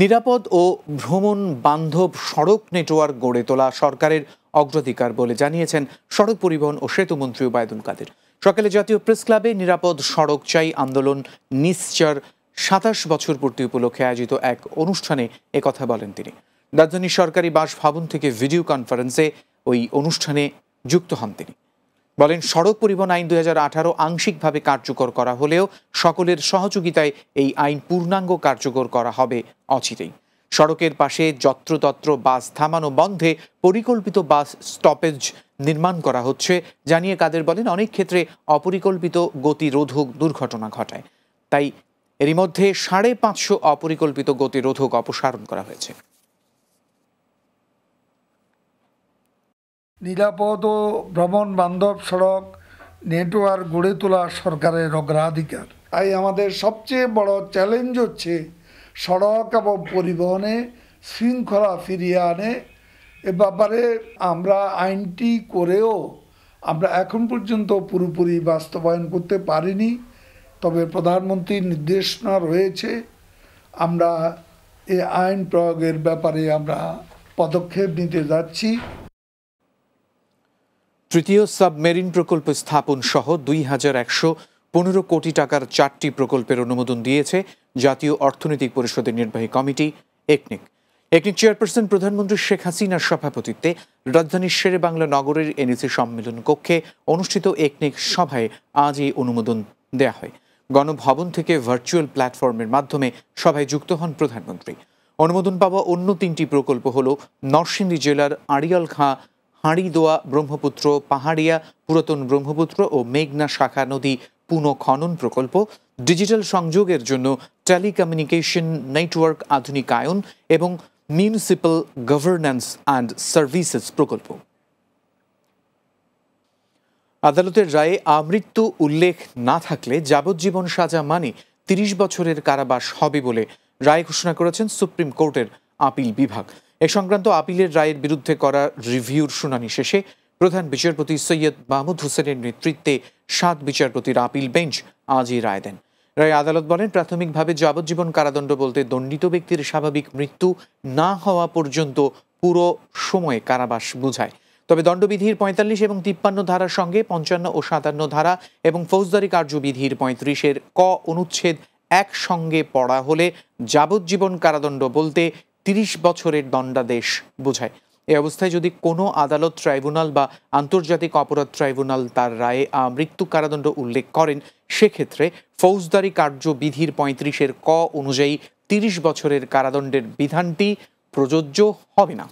নিরাপদ ও ভ্রমণ বান্ধব সড়ক নেটওয়ার্ক গড়ে তোলা সরকারের অগ্রাধিকার বলে জানিয়েছেন সড়ক পরিবহন ও সেতু মন্ত্রী ওবায়দুল কাদের সকালে জাতীয় প্রেস ক্লাবে নিরাপদ সড়ক চাই আন্দোলন নিশ্চার সাতাশ বছর পূর্তি উপলক্ষে আয়োজিত এক অনুষ্ঠানে একথা বলেন তিনি রাজধানীর সরকারি বাসভবন থেকে ভিডিও কনফারেন্সে ওই অনুষ্ঠানে যুক্ত হন তিনি বলেন সড়ক পরিবহন আইন দু আংশিকভাবে কার্যকর করা হলেও সকলের সহযোগিতায় এই আইন পূর্ণাঙ্গ কার্যকর করা হবে অচিরেই সড়কের পাশে যত্রতত্র বাস থামানো বন্ধে পরিকল্পিত বাস স্টপেজ নির্মাণ করা হচ্ছে জানিয়ে কাদের বলেন অনেক ক্ষেত্রে অপরিকল্পিত গতিরোধক দুর্ঘটনা ঘটায় তাই এরই মধ্যে সাড়ে পাঁচশো অপরিকল্পিত গতিরোধক অপসারণ করা হয়েছে নিরাপদ ও ভ্রমণ বান্ধব সড়ক নেটওয়ার্ক গড়ে তোলা সরকারের অগ্রাধিকার তাই আমাদের সবচেয়ে বড় চ্যালেঞ্জ হচ্ছে সড়ক এবং পরিবহনে শৃঙ্খলা ফিরিয়ে আনে এ ব্যাপারে আমরা আইনটি করেও আমরা এখন পর্যন্ত পুরোপুরি বাস্তবায়ন করতে পারিনি তবে প্রধানমন্ত্রীর নির্দেশনা রয়েছে আমরা এ আইন প্রয়োগের ব্যাপারে আমরা পদক্ষেপ নিতে যাচ্ছি তৃতীয় সাবমেরিন প্রকল্প স্থাপন সহ দুই হাজার একশো পনেরো কোটি টাকার চারটি প্রকল্পের অনুমোদন দিয়েছে জাতীয় অর্থনৈতিক পরিষদের নির্বাহী কমিটি একনিক একনিক চেয়ারপারসন প্রধানমন্ত্রী শেখ হাসিনার সভাপতিত্বে রাজধানীর শেরে বাংলা নগরের এনএসি সম্মেলন কক্ষে অনুষ্ঠিত একনিক সভায় আজ এই অনুমোদন দেয়া হয় গণভবন থেকে ভার্চুয়াল প্ল্যাটফর্মের মাধ্যমে সভায় যুক্ত হন প্রধানমন্ত্রী অনুমোদন পাওয়া অন্য তিনটি প্রকল্প হল নরসিংদী জেলার আড়িয়াল খাঁ দোয়া ব্রহ্মপুত্র পাহাড়িয়া পুরাতন ব্রহ্মপুত্র ও মেঘনা শাখা নদী পুনঃখনন প্রকল্প ডিজিটাল সংযোগের জন্য টেলিকমিউনিকেশন নেটওয়ার্ক আধুনিকায়ন এবং মিউনিসিপ্যাল গভর্নেন্স অ্যান্ড সার্ভিসেস প্রকল্প আদালতের রায়ে আমৃত্যু উল্লেখ না থাকলে যাবজ্জীবন সাজা মানে তিরিশ বছরের কারাবাস হবে বলে রায় ঘোষণা করেছেন সুপ্রিম কোর্টের আপিল বিভাগ এ সংক্রান্ত আপিলের রায়ের বিরুদ্ধে করা রিভিউর শুনানি শেষে প্রধান বিচারপতি সৈয়দ মাহমুদ হোসেনের নেতৃত্বে সাত বিচারপতির আপিল বেঞ্চ আজই রায় দেন রায় আদালত বলেন প্রাথমিকভাবে যাবজ্জীবন কারাদণ্ড বলতে দণ্ডিত ব্যক্তির স্বাভাবিক মৃত্যু না হওয়া পর্যন্ত পুরো সময়ে কারাবাস বুঝায় তবে দণ্ডবিধির পঁয়তাল্লিশ এবং তিপ্পান্ন ধারার সঙ্গে পঞ্চান্ন ও সাতান্ন ধারা এবং ফৌজদারি কার্যবিধির পঁয়ত্রিশের ক অনুচ্ছেদ একসঙ্গে পড়া হলে যাবজ্জীবন কারাদণ্ড বলতে তিরিশ বছরের দণ্ডাদেশ বোঝায় এ অবস্থায় যদি কোনো আদালত ট্রাইব্যুনাল বা আন্তর্জাতিক অপরাধ ট্রাইব্যুনাল তার রায়ে মৃত্যু কারাদণ্ড উল্লেখ করেন সেক্ষেত্রে ফৌজদারি কার্যবিধির পঁয়ত্রিশের ক অনুযায়ী তিরিশ বছরের কারাদণ্ডের বিধানটি প্রযোজ্য হবে না